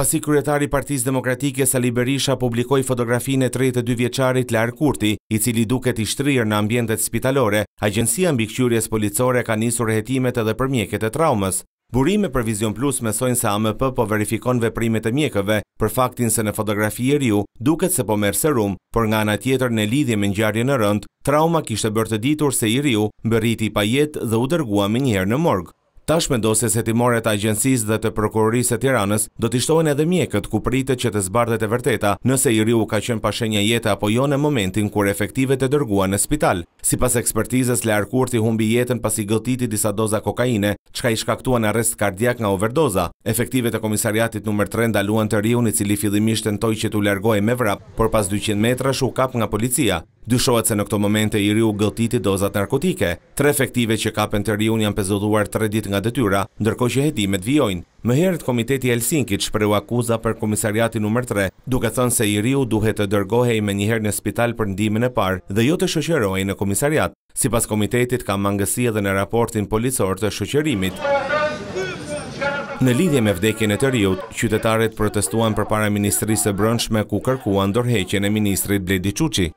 pasi kryetari Partisë Demokratike Sali Berisha publikoi fotografinë e 32 vjeçarit Lar Kurti, i cili duket i shtrirë në ambientet spitalore, Agjencia Mbikëqyrjes Policore ka nisur hetimet edhe për mjekët e traumës. Burime për Vision Plus mësojnë se AMP po verifikon veprimet e mjekëve për faktin se në fotografi e riu duket se po merë serum, por nga ana tjetër në lidhje me ngjarjen në rënd, trauma kishte bërë të ditur se i riu bëriti pa jetë dhe u dërgua me njëherë në morgë. Tash mendose se timore të agjensis dhe të prokurorisë e tiranës do të ishtohen edhe mjekët ku pritë që të zbardet e vërteta nëse i riu ka qenë pashenja jetë apo jo në momentin kur efektive të dërgua në spital. Si pas ekspertizës, le arkurti humbi jetën pas i gëtiti disa doza kokaine, qka i shkaktua në arrest kardiak nga overdoza. Efektive të komisariatit nëmër 3 ndaluan të riu në cili fillimisht të ntoj që të lërgoj me vrap, por pas 200 metra shu kap nga policia. Dyshohet se në këto momente i riu gëltiti dozat narkotike. Tre efektive që kapen të riu njën pëzoduar tre dit nga dëtyra, ndërko që hetimet vjojnë. Më herët, Komiteti Helsinki që akuza për Komisariati nëmër 3, duke thënë se i riu duhet të dërgohej me njëherë në spital për ndimin e parë dhe jo të shëqerojnë në Komisariat. Si pas Komitetit, ka mangësi edhe në raportin policor të shëqerimit. Në lidhje me vdekjen e të riut, qytetarit protestuan për para Ministrisë e Brënshme ku kërkuan dorheqen e Ministrit Bledi Quqi.